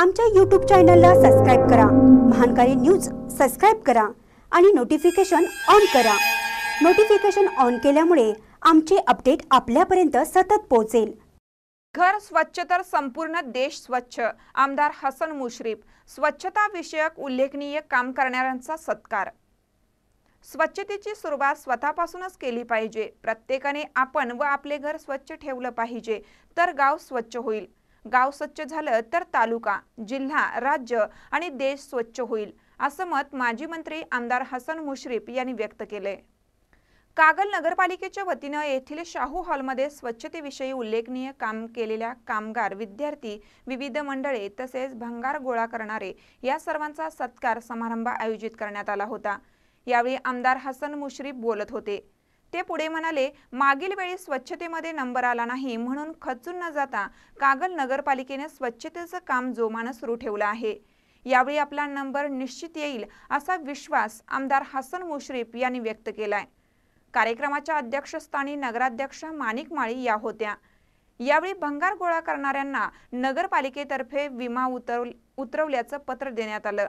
आमच्या यूट्यूब चॅनलला सबस्क्राईब करा महानकारी न्यूज सबस्क्राईब करा आणि नोटिफिकेशन ऑन करा नोटिफिकेशन ऑन केल्यामुळे आमचे अपडेट आपल्यापर्यंत सतत पोहोचेल घर स्वच्छ तर संपूर्ण देश स्वच्छ आमदार हसन मुश्रीफ स्वच्छताविषयक उल्लेखनीय काम करणाऱ्यांचा सत्कार स्वच्छतेची सुरुवात स्वतःपासूनच केली पाहिजे प्रत्येकाने आपण व आपले घर स्वच्छ ठेवलं पाहिजे तर गाव स्वच्छ होईल गाव स्वच्छ झालं तर तालुका जिल्हा राज्य आणि देश स्वच्छ होईल असं मत माजी मंत्री आमदार हसन मुश्रीफ यांनी व्यक्त केले कागल नगरपालिकेच्या वतीनं येथील शाहू हॉलमध्ये स्वच्छतेविषयी उल्लेखनीय काम केलेल्या कामगार विद्यार्थी विविध मंडळे तसेच भंगार गोळा करणारे या सर्वांचा सत्कार समारंभ आयोजित करण्यात आला होता यावेळी आमदार हसन मुश्रीफ बोलत होते ते पुढे म्हणाले मागील वेळी स्वच्छतेमध्ये नंबर आला नाही म्हणून खचून न जाता कागल नगरपालिकेने स्वच्छतेचं काम जोमानं सुरू ठेवलं आहे यावेळी आपला नंबर निश्चित येईल असा विश्वास आमदार हसन मुश्रीफ यांनी व्यक्त केलाय कार्यक्रमाच्या अध्यक्षस्थानी नगराध्यक्ष माणिक माळी या होत्या यावेळी भंगार गोळा करणाऱ्यांना नगरपालिकेतर्फे विमा उतरव उतरवल्याचं पत्र देण्यात आलं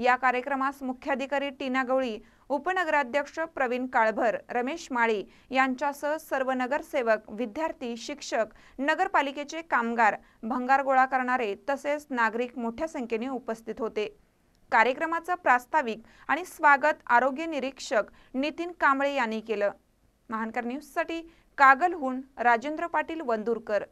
या कार्यक्रमास मुख्याधिकारी टीना गवळी उपनगराध्यक्ष प्रवीण काळभर रमेश माळी यांच्यासह सर्व नगरसेवक विद्यार्थी शिक्षक नगरपालिकेचे कामगार भंगार गोळा करणारे तसेच नागरिक मोठ्या संख्येने उपस्थित होते कार्यक्रमाचं प्रास्ताविक आणि स्वागत आरोग्य निरीक्षक नितीन कांबळे यांनी केलं महानकर न्यूजसाठी कागलहून राजेंद्र पाटील वंदूरकर